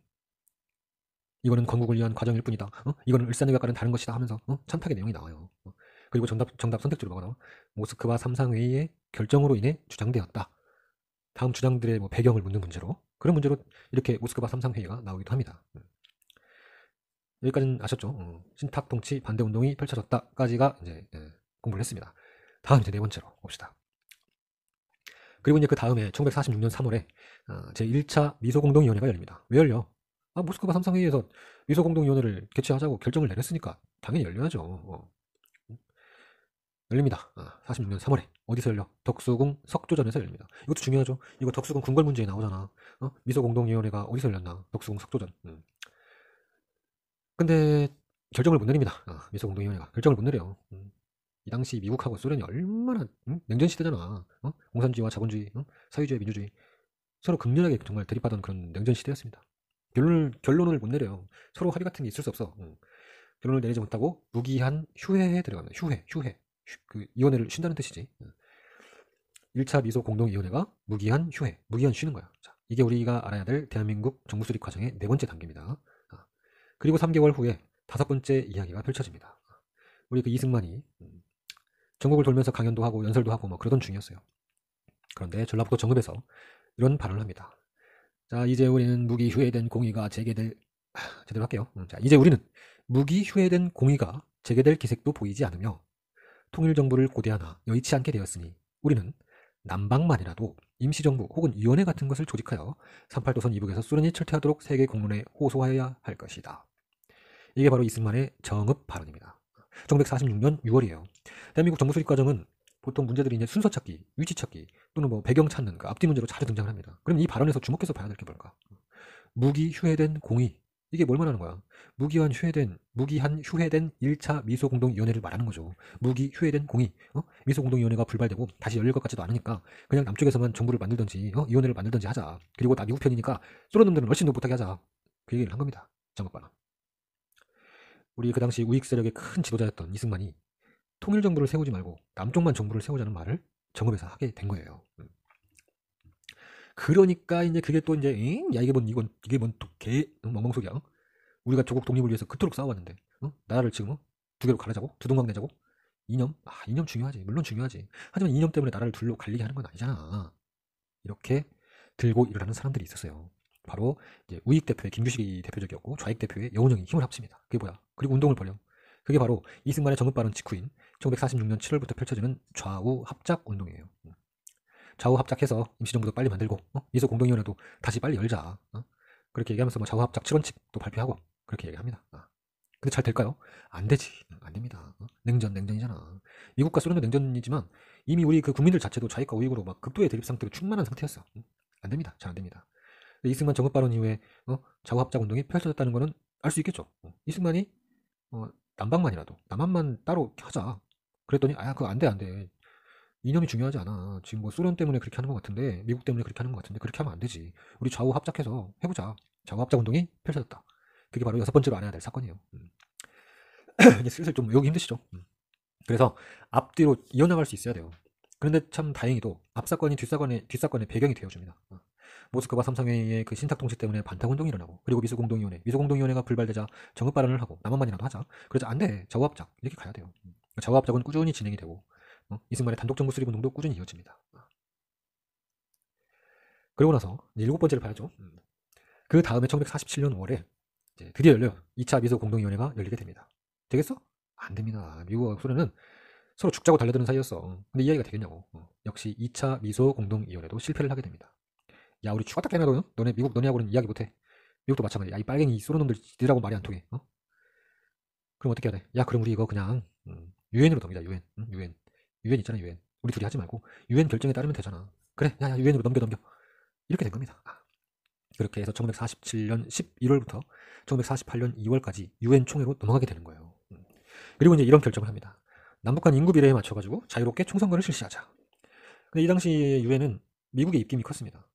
이거는 건국을 위한 과정일 뿐이다. 어? 이거는 을사늑약과는 다른 것이다 하면서 어? 찬탁의 내용이 나와요. 어? 그리고 정답, 정답 선택지로 보거나 모스크바 삼상회의의 결정으로 인해 주장되었다. 다음 주장들의 뭐 배경을 묻는 문제로 그런 문제로 이렇게 모스크바 삼상회의가 나오기도 합니다. 음. 여기까지는 아셨죠? 음. 신탁 통치 반대 운동이 펼쳐졌다까지가 이제 예, 공부를 했습니다. 다음 이제 네 번째로 봅시다. 그리고 이제 그 다음에 1946년 3월에 아, 제 1차 미소공동위원회가 열립니다. 왜 열려? 아 모스크바 삼상회의에서 미소공동위원회를 개최하자고 결정을 내렸으니까 당연히 열려야죠. 어. 열립니다. 46년 아. 3월에 어디서 열려? 덕수궁 석조전에서 열립니다. 이것도 중요하죠. 이거 덕수궁 궁궐 문제에 나오잖아. 어? 미소공동위원회가 어디서 열렸나? 덕수궁 석조전. 음. 근데 결정을 못 내립니다. 아, 미소공동위원회가 결정을 못 내려요. 음. 이 당시 미국하고 소련이 얼마나 음? 냉전 시대잖아. 어? 공산주의와 자본주의, 어? 사회주의, 민주주의 서로 극렬하게 정말 대립하던 그런 냉전 시대였습니다. 결론을 결론을 못 내려요. 서로 합의 같은 게 있을 수 없어. 음. 결론을 내리지 못하고 무기한 휴회에 들어갑니다. 휴회, 휴회. 그 이혼회를 쉰다는 뜻이지. 1차 미소 공동위원회가 무기한 휴회, 무기한 쉬는 거야. 자, 이게 우리가 알아야 될 대한민국 정부 수립 과정의 네 번째 단계입니다. 아, 그리고 3개월 후에 다섯 번째 이야기가 펼쳐집니다. 아, 우리 그 이승만이 음, 전국을 돌면서 강연도 하고 연설도 하고 뭐 그러던 중이었어요. 그런데 전라북도 정읍에서 이런 발언을 합니다. 자, 이제 우리는 무기 휴회된 공의가 재개될 제대로 할게요. 음, 자, 이제 우리는 무기 휴회된 공의가 재개될 기색도 보이지 않으며 통일정부를 고대하나 여의치 않게 되었으니 우리는 남방만이라도 임시정부 혹은 위원회 같은 것을 조직하여 38도선 이북에서 수련이 철퇴하도록 세계 공론에 호소하여야 할 것이다. 이게 바로 이승만의 정읍 발언입니다. 1946년 6월이에요. 대한민국 정부 수립 과정은 보통 문제들이 이제 순서 찾기, 위치 찾기 또는 뭐 배경 찾는 그 앞뒤 문제로 자주 등장합니다. 을 그럼 이 발언에서 주목해서 봐야 될 게 뭘까? 무기 휴해된 공의 이게 뭘 말하는 거야? 무기한 휴해된 무기한 휴해된 1차 미소 공동위원회를 말하는 거죠. 무기 휴해된 공이 어? 미소 공동위원회가 불발되고 다시 열릴 것 같지도 않으니까 그냥 남쪽에서만 정부를 만들든지 어? 위원회를 만들든지 하자. 그리고 나 미국 편이니까 쏘는 놈들은 훨씬 더 못하게 하자. 그 얘기를 한 겁니다. 장갑바나. 우리 그 당시 우익 세력의 큰 지도자였던 이승만이 통일 정부를 세우지 말고 남쪽만 정부를 세우자는 말을 정읍에서 하게 된 거예요. 음. 그러니까 이제 그게 또 이제 잉? 야 이게 뭔 이건 이게 뭔개 멍멍 소리야. 어? 우리가 조국 독립을 위해서 그토록 싸워왔는데 어? 나라를 지금 어? 두 개로 갈아자고 두동강 내자고 이념 아 이념 중요하지 물론 중요하지 하지만 이념 때문에 나라를 둘로 갈리게 하는 건 아니잖아. 이렇게 들고 일어나는 사람들이 있었어요. 바로 이제 우익 대표의 김규식이 대표적이었고 좌익 대표의 여운형이 힘을 합칩니다. 그게 뭐야? 그리고 운동을 벌여 그게 바로 이승만의 정읍 발언 직후인 1946년 7월부터 펼쳐지는 좌우 합작 운동이에요. 좌우 합작해서 임시정부도 빨리 만들고 어? 미소 공동위원회도 다시 빨리 열자 어? 그렇게 얘기하면서 뭐 좌우 합작 7원칙도 발표하고 그렇게 얘기합니다. 어. 근데 잘 될까요? 안 되지 안 됩니다. 어? 냉전 냉전이잖아. 미국과 소련도 냉전이지만 이미 우리 그 국민들 자체도 자익과 우익으로 막 극도의 대립 상태로 충만한 상태였어. 응? 안 됩니다. 잘 안 됩니다. 이승만 정읍 발언 이후에 어? 좌우 합작 운동이 펼쳐졌다는 거는 알 수 있겠죠. 어? 이승만이 어, 남방만이라도 남한만 따로 하자. 그랬더니 아 그거 안돼 안돼 이념이 중요하지 않아. 지금 뭐 소련 때문에 그렇게 하는 것 같은데, 미국 때문에 그렇게 하는 것 같은데, 그렇게 하면 안 되지. 우리 좌우 합작해서 해보자. 좌우 합작 운동이 펼쳐졌다. 그게 바로 여섯 번째로 안 해야 될 사건이에요. 음. 이제 슬슬 좀 외우기 힘드시죠? 음. 그래서 앞뒤로 이어나갈 수 있어야 돼요. 그런데 참 다행히도 앞 사건이 뒷 사건의 뒷 사건의 배경이 되어줍니다. 어. 모스크바 삼성회의의 그 신탁 통치 때문에 반탁 운동이 일어나고 그리고 미소공동위원회 미소공동위원회가 불발되자 정읍 발언을 하고 나만만이라도 하자 그러자 안돼 좌우합작 이렇게 가야 돼요 음. 좌우합작은 꾸준히 진행이 되고 어? 이승만의 단독 정부 수립 운동도 꾸준히 이어집니다. 그리고 나서 일곱 번째를 봐야죠. 음. 그 다음에 1947년 5월에 드디어 열려요. 2차 미소 공동위원회가 열리게 됩니다. 되겠어? 안 됩니다. 미국과 소련은 서로 죽자고 달려드는 사이였어. 근데 이야기가 되겠냐고. 어. 역시 2차 미소 공동위원회도 실패를 하게 됩니다. 야, 우리 죽었다 깨나도 너네 미국 너네하고는 이야기 못해. 미국도 마찬가지야. 이 빨갱이 소련놈들 니들하고 말이 안 통해. 어? 그럼 어떻게 해야 돼? 야, 그럼 우리 이거 그냥 음, 유엔으로 음, 덤니다. 유엔, UN. 유엔. 유엔 있잖아 유엔 우리 둘이 하지 말고 유엔 결정에 따르면 되잖아 그래 야야 유엔으로 넘겨 넘겨 이렇게 된 겁니다 아. 그렇게 해서 1947년 11월부터 1948년 2월까지 유엔 총회로 넘어가게 되는 거예요 음. 그리고 이제 이런 결정을 합니다 남북한 인구 비례에 맞춰가지고 자유롭게 총선거를 실시하자 근데 이 당시 유엔은 미국의 입김이 컸습니다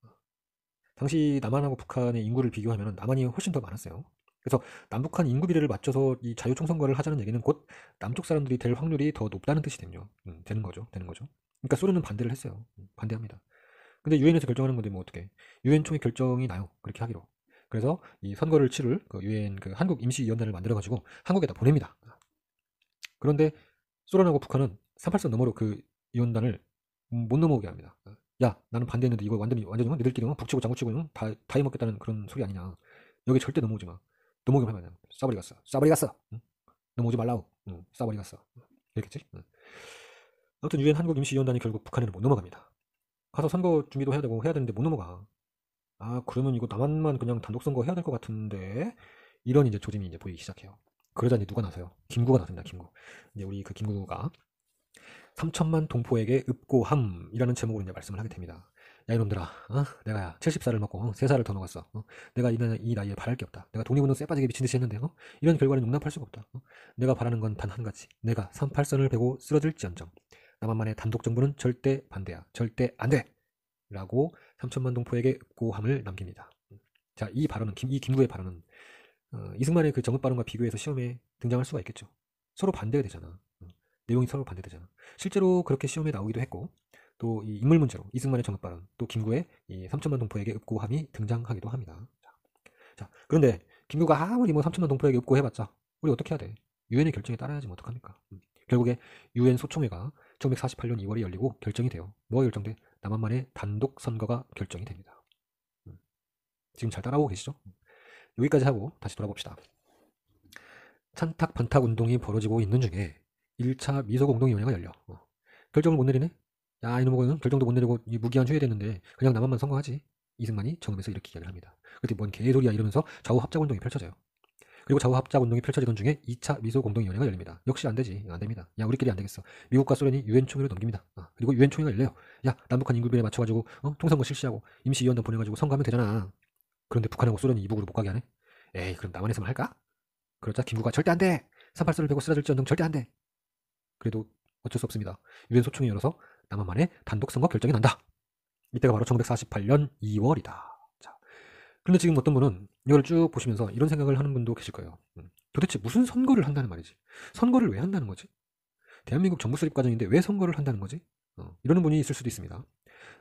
당시 남한하고 북한의 인구를 비교하면 남한이 훨씬 더 많았어요 그래서 남북한 인구 비례를 맞춰서 이 자유총선거를 하자는 얘기는 곧 남쪽 사람들이 될 확률이 더 높다는 뜻이 되요 음, 되는 거죠. 되는 거죠. 그러니까 소련은 반대를 했어요. 음, 반대합니다. 근데 유엔에서 결정하는 건데 뭐 어떻게? 유엔 총회 결정이 나요. 그렇게 하기로. 그래서 이 선거를 치를 그 유엔 그 한국 임시위원단을 만들어 가지고 한국에다 보냅니다. 그런데 소련하고 북한은 3 8선넘어로그 위원단을 못 넘어오게 합니다. 야, 나는 반대했는데 이거 완전히 완전히 니들끼리 뭐 북치고 장구치고 다 다해 먹겠다는 그런 소리 아니냐. 여기 절대 넘어오지 마. 넘어오기 하면 써버리겠어써버리겠어 응? 넘어오지 말라고. 써버리겠어이렇게지 아무튼 유엔 한국 임시위원단이 결국 북한에는 못 넘어갑니다. 가서 선거 준비도 해야 되고 해야 되는데 못 넘어가. 아 그러면 이거 남한만 그냥 단독 선거 해야 될 것 같은데 이런 이제 조짐이 이제 보이기 시작해요. 그러자 이제 누가 나서요? 김구가 나섭니다. 김구. 이제 우리 그 김구가 3천만 동포에게 읍고함이라는 제목으로 이제 말씀을 하게 됩니다. 야 이놈들아 어? 내가 야 70살을 먹고 3살을더 어? 먹었어 어? 내가 이, 이 나이에 바랄 게 없다 내가 독립운동 쎄빠지게 미친듯이 했는데 어? 이런 결과는 용납할 수가 없다 어? 내가 바라는 건 단 한 가지 내가 38선을 베고 쓰러질지언정 나만만의 단독 정부는 절대 반대야 절대 안돼 라고 3천만 동포에게 고함을 남깁니다 자이 발언은 김, 이 김구의 발언은 어, 이승만의 그 정읍 발언과 비교해서 시험에 등장할 수가 있겠죠 서로 반대가 되잖아 어, 내용이 서로 반대되잖아. 실제로 그렇게 시험에 나오기도 했고, 또이 인물 문제로 이승만의 전업발언, 또 김구의 이 3천만 동포에게 읍고함이 등장하기도 합니다. 자, 그런데 김구가 아무리 뭐 3천만 동포에게 읍고해봤자 우리 어떻게 해야 돼? 유엔의 결정에 따라야지 뭐 어떡합니까? 음. 결국에 유엔 소총회가 1948년 2월에 열리고 결정이 돼요. 뭐가 결정돼? 남한만의 단독 선거가 결정이 됩니다. 음. 지금 잘 따라오고 계시죠? 음, 여기까지 하고 다시 돌아봅시다. 찬탁 반탁 운동이 벌어지고 있는 중에 1차 미소공동위원회가 열려. 어. 결정을 못 내리네? 야 이놈은 결정도 못 내리고 이 무기한 휴야되는데 그냥 나만만 선거하지. 이승만이 정음에서 이렇게 이야기를 합니다. 그때 뭔 개소리야 이러면서 좌우 합작 운동이 펼쳐져요. 그리고 좌우 합작 운동이 펼쳐지던 중에 2차 미소 공동 연회가 열립니다. 역시 안 되지. 안 됩니다. 야, 우리끼리 안 되겠어. 미국과 소련이 유엔 총회를 넘깁니다. 아, 그리고 유엔 총회가 열려요. 야, 남북한 인구 비에 맞춰 가지고 어? 통상권 실시하고 임시 위원도 보내 가지고 선거하면 되잖아. 그런데 북한하고 소련이 이북으로 못 가게 하네. 에이, 그럼 남한에서만 할까? 그러자 김구가 절대 안 돼. 3 8 4을 베고 쓰러질지언정 절대 안 돼. 그래도 어쩔 수 없습니다. 유엔 소총이 열어서 남한만의 단독 선거 결정이 난다. 이때가 바로 1948년 2월이다. 자, 그런데 지금 어떤 분은 이걸 쭉 보시면서 이런 생각을 하는 분도 계실 거예요. 음, 도대체 무슨 선거를 한다는 말이지? 선거를 왜 한다는 거지? 대한민국 정부 수립 과정인데 왜 선거를 한다는 거지? 어, 이러는 분이 있을 수도 있습니다.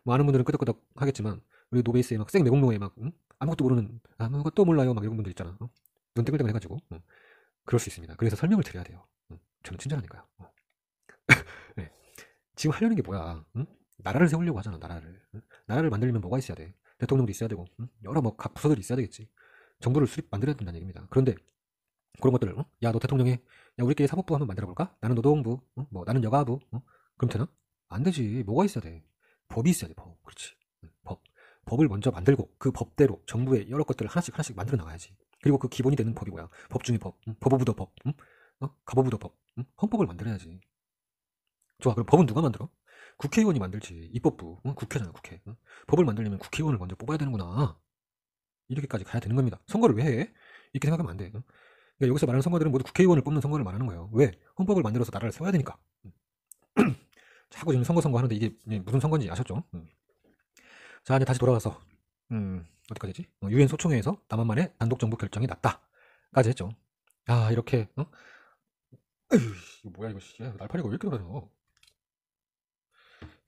많은 뭐 분들은 끄덕끄덕 하겠지만 우리 노베이스에 막생 내공로에 막 응? 음? 아무것도 모르는 아무것도 몰라요 막 이런 분들 있잖아. 어? 눈 뜨글뜨글 해가지고 어? 그럴 수 있습니다. 그래서 설명을 드려야 돼요. 저는 친절하니까요. 어. 지금 하려는 게 뭐야? 응? 나라를 세우려고 하잖아, 나라를. 응? 나라를 만들려면 뭐가 있어야 돼? 대통령도 있어야 되고, 응? 여러 뭐 각 부서들이 있어야 되겠지. 정부를 수립 만들어야 된다는 얘기입니다. 그런데 그런 것들을, 야, 너 대통령 해. 야, 우리끼리 사법부 한번 만들어 볼까? 나는 노동부, 뭐, 나는 여가부. 그럼 되나? 안 되지. 뭐가 있어야 돼? 법이 있어야 돼, 법. 그렇지. 법. 법을 먼저 만들고 그 법대로 정부의 여러 것들을 하나씩 하나씩 만들어 나가야지. 그리고 그 기본이 되는 법이 뭐야? 법 중의 법, 응? 법오부도 법, 응? 어? 가법부도 법, 응? 헌법을 만들어야지. 좋아 그럼 법은 누가 만들어? 국회의원이 만들지 입법부 응? 국회잖아 국회 응? 법을 만들려면 국회의원을 먼저 뽑아야 되는구나 이렇게까지 가야 되는 겁니다 선거를 왜 해? 이렇게 생각하면 안돼 응? 그러니까 여기서 말하는 선거들은 모두 국회의원을 뽑는 선거를 말하는 거예요 왜? 헌법을 만들어서 나라를 세워야 되니까 자꾸 지금 선거 선거 하는데 이게 무슨 선거인지 아셨죠? 자 이제 다시 돌아와서 음, 어떻게되지 어, 유엔 소총회에서 남한만의 단독 정부 결정이 났다까지 했죠. 아 이렇게 어? 에휴, 이거 뭐야 이거 씨, 날파리가 왜 이렇게 돌아서?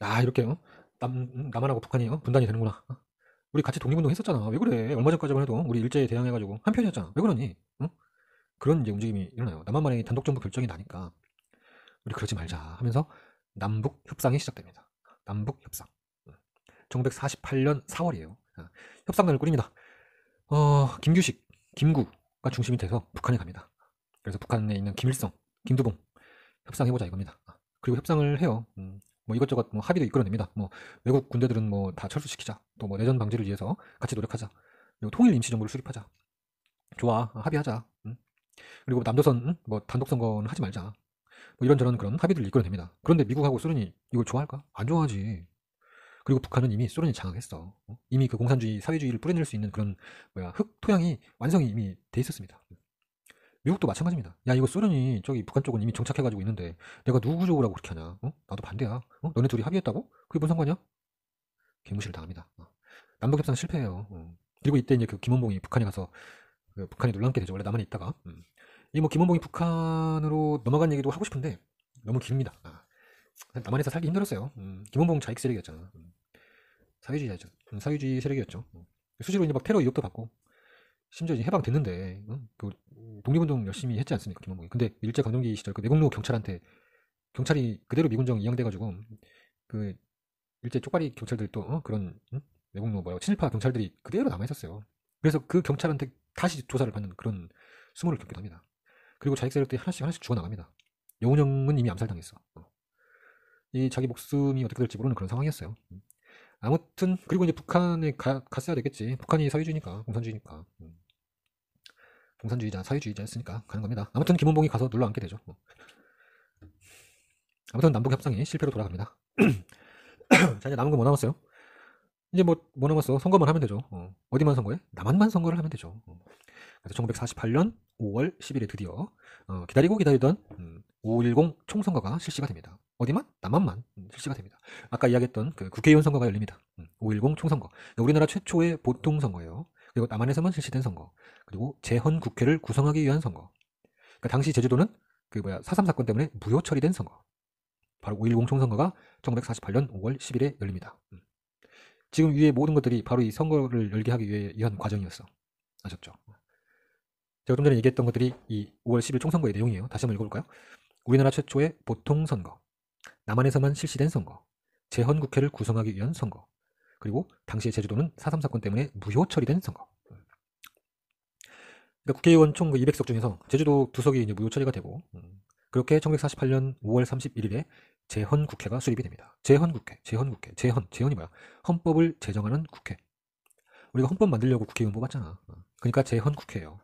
야 이렇게 어? 남, 남한하고 북한이 어? 분단이 되는구나 어? 우리 같이 독립운동 했었잖아 왜 그래 얼마 전까지만 해도 우리 일제에 대항해가지고 한편이었잖아 왜 그러니 어? 그런 이제 움직임이 일어나요 남한만의 단독 정부 결정이 나니까 우리 그러지 말자 하면서 남북 협상이 시작됩니다 남북 협상 1948년 4월이에요 아, 협상단을 꾸립니다 어, 김규식 김구가 중심이 돼서 북한에 갑니다 그래서 북한에 있는 김일성 김두봉 협상해보자 이겁니다 아, 그리고 협상을 해요 음, 뭐 이것저것 뭐 합의도 이끌어냅니다. 뭐 외국 군대들은 뭐 다 철수시키자. 또 뭐 내전 방지를 위해서 같이 노력하자. 그리고 통일 임시정부를 수립하자. 좋아, 합의하자. 응? 그리고 남조선 응? 뭐 단독 선거는 하지 말자. 뭐 이런저런 그런 합의들을 이끌어냅니다. 그런데 미국하고 소련이 이걸 좋아할까? 안 좋아하지. 그리고 북한은 이미 소련이 장악했어. 어? 이미 그 공산주의 사회주의를 뿌려낼 수 있는 그런 뭐야 흙 토양이 완성이 이미 돼 있었습니다. 미국도 마찬가지입니다. 야 이거 소련이 저기 북한 쪽은 이미 정착해가지고 있는데 내가 누구 좋으라고 그렇게 하냐? 어? 나도 반대야. 어? 너네 둘이 합의했다고? 그게 뭔 상관이야? 개무시를 당합니다. 어. 남북협상 실패해요. 어. 그리고 이때 이제 그 김원봉이 북한에 가서 그 북한이 놀란게 되죠. 원래 남한에 있다가 음. 이뭐 김원봉이 북한으로 넘어간 얘기도 하고 싶은데 너무 길입니다. 아. 남한에서 살기 힘들었어요. 음. 김원봉 자익 세력이었잖아. 음. 사회주의자죠. 음, 사회주의 세력이었죠. 음. 수시로 이제 막 테러 의혹도 받고 심지어 이제 해방됐는데 어? 그 독립운동 열심히 했지 않습니까 김원봉이 근데 일제 강점기 시절 그 내국노 경찰한테 경찰이 그대로 미군정 이양돼가지고 그 일제 쪽발이 경찰들 또 어? 그런 응? 내국노 뭐라고 친일파 경찰들이 그대로 남아 있었어요 그래서 그 경찰한테 다시 조사를 받는 그런 수모를 겪기도 합니다 그리고 자익 세력들이 하나씩 하나씩 죽어나갑니다 여운형은 이미 암살당했어 어. 이 자기 목숨이 어떻게 될지 모르는 그런 상황이었어요 음. 아무튼 그리고 이제 북한에 가, 갔어야 되겠지. 북한이 사회주의니까 공산주의니까. 음. 공산주의자 사회주의자였으니까 가는 겁니다. 아무튼 김원봉이 가서 눌러 앉게 되죠. 뭐. 아무튼 남북 협상이 실패로 돌아갑니다. 자 이제 남은 거 뭐 남았어요? 이제 뭐, 뭐 남았어? 선거만 하면 되죠. 어. 디만 선거해? 남한만 선거를 하면 되죠. 어. 그래서 1948년 5월 10일에 드디어 어, 기다리고 기다리던 음, 5.10 총선거가 실시가 됩니다. 어디만? 남한만 음, 실시가 됩니다. 아까 이야기했던 그 국회의원 선거가 열립니다. 5.10 음, 총선거. 그러니까 우리나라 최초의 보통 선거예요. 그리고 남한에서만 실시된 선거. 그리고 재헌 국회를 구성하기 위한 선거. 그러니까 당시 제주도는 그 뭐야 사삼 사건 때문에 무효 처리된 선거. 바로 5.10 총선거가 1948년 5월 10일에 열립니다. 음. 지금 위에 모든 것들이 바로 이 선거를 열게 하기 위해 위한 과정이었어. 아셨죠? 제가 좀 전에 얘기했던 것들이 이 5월 10일 총선거의 내용이에요. 다시 한번 읽어볼까요? 우리나라 최초의 보통선거. 남한에서만 실시된 선거, 재헌 국회를 구성하기 위한 선거, 그리고 당시의 제주도는 4.3 사건 때문에 무효 처리된 선거. 그러니까 국회의원 총 200석 그 중에서 제주도 두석이 이제 무효 처리가 되고 음, 그렇게 1948년 5월 31일에 재헌 국회가 수립이 됩니다. 재헌 국회, 재헌 국회, 재헌, 재헌이 뭐야? 헌법을 제정하는 국회. 우리가 헌법 만들려고 국회의원 뽑았잖아. 그러니까 재헌 국회예요.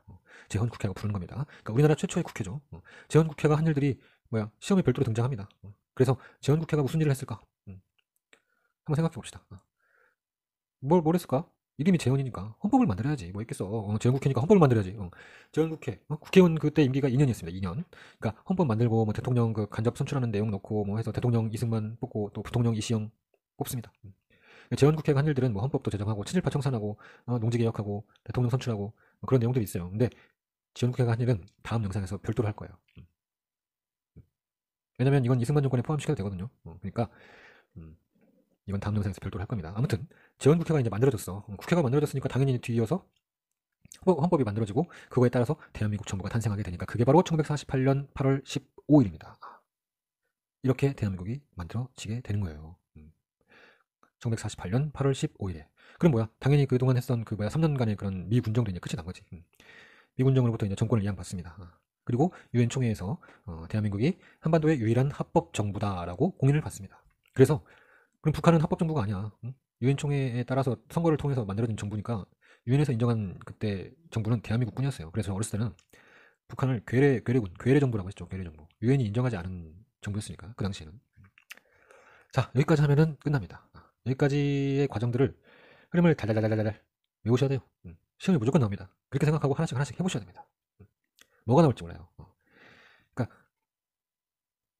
재헌 국회가 부른 겁니다. 그러니까 우리나라 최초의 국회죠. 재헌 국회가 한 일들이 뭐야? 시험에 별도로 등장합니다. 그래서 재원국회가 무슨 일을 했을까? 음. 한번 생각해 봅시다. 아. 뭘, 뭘 했을까? 이름이 재원이니까 헌법을 만들어야지 뭐 있겠어 어, 재원국회니까 헌법을 만들어야지 어. 재원국회 어? 국회의원 그때 임기가 2년이었습니다 2년 그러니까 헌법 만들고 뭐 대통령 그 간접 선출하는 내용 넣고 뭐 해서 대통령 이승만 뽑고 또 부통령 이시영 뽑습니다 음. 그 그러니까 재원국회가 한 일들은 뭐 헌법도 제정하고 친일파 청산하고 어, 농지개혁하고 대통령 선출하고 뭐 그런 내용들이 있어요 근데 재원국회가 한 일은 다음 영상에서 별도로 할 거예요 음. 왜냐면 이건 이승만 정권에 포함시켜도 되거든요. 어, 그러니까 음, 이건 다음 영상에서 별도로 할 겁니다. 아무튼 재원국회가 이제 만들어졌어. 어, 국회가 만들어졌으니까 당연히 뒤이어서 뭐 헌법, 이 만들어지고 그거에 따라서 대한민국 정부가 탄생하게 되니까 그게 바로 1948년 8월 15일입니다. 이렇게 대한민국이 만들어지게 되는 거예요. 1948년 8월 15일에. 그럼 뭐야? 당연히 그동안 했던 그 뭐야 3년간의 그런 미군정도 이제 끝이 난 거지. 음, 미군정으로부터 이제 정권을 이양받습니다. 아, 그리고 유엔 총회에서 어, 대한민국이 한반도의 유일한 합법 정부다라고 공인을 받습니다. 그래서 그럼 북한은 합법 정부가 아니야. 유엔 총회에 따라서 선거를 통해서 만들어진 정부니까 유엔에서 인정한 그때 정부는 대한민국뿐이었어요. 그래서 어렸을 때는 북한을 괴뢰 괴뢰군 괴뢰 정부라고 했죠. 괴뢰 정부. 유엔이 인정하지 않은 정부였으니까 그 당시에는. 자 여기까지 하면은 끝납니다. 아, 여기까지의 과정들을 흐름을 달달달달달 달 외우셔야 돼요. 음, 시험이 무조건 나옵니다. 그렇게 생각하고 하나씩 하나씩 해보셔야 됩니다. 뭐가 나올지 몰라요. 어. 그러니까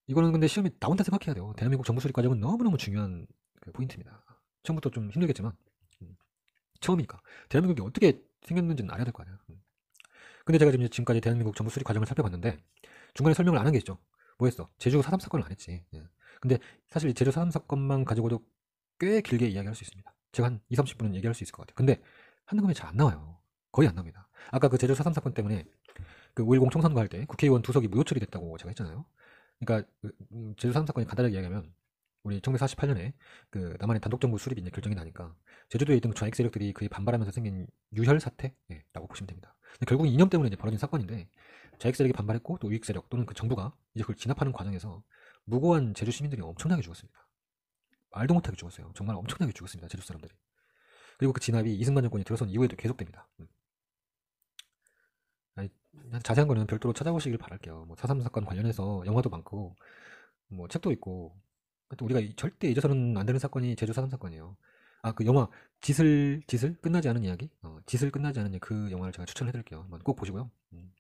이거는 근데 시험이 나온다 생각해야 돼요. 대한민국 정부 수립 과정은 너무너무 중요한 그 포인트입니다. 처음부터 좀 힘들겠지만 음, 처음이니까 대한민국이 어떻게 생겼는지는 알아야 될거 아니야. 음. 근데 제가 지금 까지 대한민국 정부 수립 과정을 살펴봤는데 중간에 설명을 안 한 게 있죠. 뭐했어 제주 사삼 사건을 안 했지. 예. 근데 사실 제주 사삼 사건만 가지고도 꽤 길게 이야기할 수 있습니다. 제가 한 2, 30분은 얘기할 수 있을 것 같아요. 근데 한금에 잘안 나와요. 거의 안 나옵니다. 아까 그 제주 사삼 사건 때문에 그5.10 총선거 할때 국회의원 두석이 무효처리 됐다고 제가 했잖아요. 그러니까 그, 음, 제주 3 사건이 간단하게 이야기하면 우리 1948년에 그 남한의 단독정부 수립이 이제 결정이 나니까 제주도에 있던 좌익 세력들이 그에 반발하면서 생긴 유혈 사태라고 보시면 됩니다. 결국 이념 때문에 이제 벌어진 사건인데 좌익 세력이 반발했고 또 우익 세력 또는 그 정부가 이제 그걸 진압하는 과정에서 무고한 제주 시민들이 엄청나게 죽었습니다. 말도 못하게 죽었어요. 정말 엄청나게 죽었습니다. 제주 사람들이. 그리고 그 진압이 이승만 정권이 들어선 이후에도 계속됩니다. 음. 자세한 거는 별도로 찾아보시길 바랄게요. 뭐 사삼 사건 관련해서 영화도 많고 뭐 책도 있고 하여튼 우리가 절대 잊어서는 안 되는 사건이 제주 사삼 사건이에요. 아그 영화 짓을 짓을 끝나지 않은 이야기, 어, 짓을 끝나지 않은 그 영화를 제가 추천해드릴게요. 한번 꼭 보시고요. 음.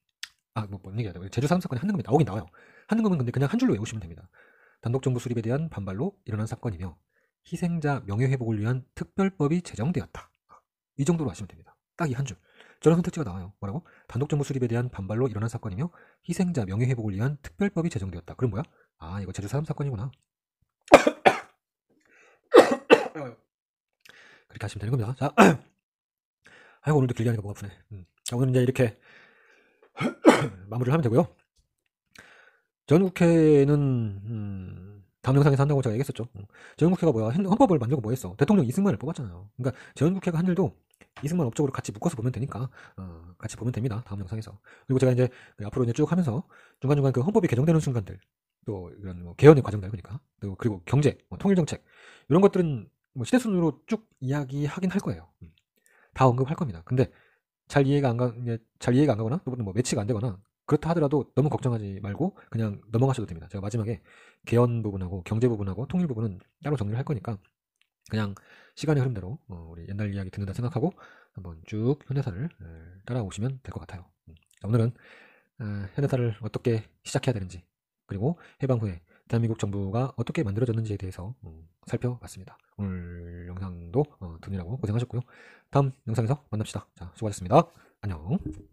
아뭐뭔 얘기야? 제주 사삼 사건이 한능검에 나오긴 나와요. 한능검은 근데 그냥 한 줄로 외우시면 됩니다. 단독 정부 수립에 대한 반발로 일어난 사건이며 희생자 명예 회복을 위한 특별법이 제정되었다. 이 정도로 아시면 됩니다. 딱 이 한 줄. 저런 선택지가 나와요. 뭐라고? 단독 정부 수립에 대한 반발로 일어난 사건이며 희생자 명예 회복을 위한 특별법이 제정되었다. 그럼 뭐야? 아 이거 제주 사람 사건이구나. 그렇게 하시면 되는 겁니다. 자, 아이고 오늘도 길게 하니까 목 아프네. 음. 자 오늘 이제 이렇게 마무리를 하면 되고요. 전국회는 음, 다음 영상에서 한다고 제가 얘기했었죠. 음. 전국회가 뭐야? 헌법을 만들고 뭐했어? 대통령 이승만을 뽑았잖아요. 그러니까 전국회가 한 일도 이승만 업적으로 같이 묶어서 보면 되니까 어, 같이 보면 됩니다. 다음 영상에서 그리고 제가 이제 그 앞으로 이제 쭉 하면서 중간 중간 그 헌법이 개정되는 순간들 또 이런 뭐 개헌의 과정들 그러니까 또 그리고 경제 뭐 통일 정책 이런 것들은 뭐 시대 순으로 쭉 이야기하긴 할 거예요. 음. 다 언급할 겁니다. 근데 잘 이해가 안 가, 잘 이해가 안 가거나 또는 뭐 매치가 안 되거나 그렇다 하더라도 너무 걱정하지 말고 그냥 넘어가셔도 됩니다. 제가 마지막에 개헌 부분하고 경제 부분하고 통일 부분은 따로 정리를 할 거니까 그냥 시간의 흐름대로 어, 우리 옛날 이야기 듣는다 생각하고 한번 쭉 현대사를 따라오시면 될 것 같아요. 음, 자, 오늘은 현대사를 어떻게 시작해야 되는지 그리고 해방 후에 대한민국 정부가 어떻게 만들어졌는지에 대해서 음, 살펴봤습니다. 오늘 영상도 듣느라고 어, 고생하셨고요. 다음 영상에서 만납시다. 자, 수고하셨습니다. 안녕.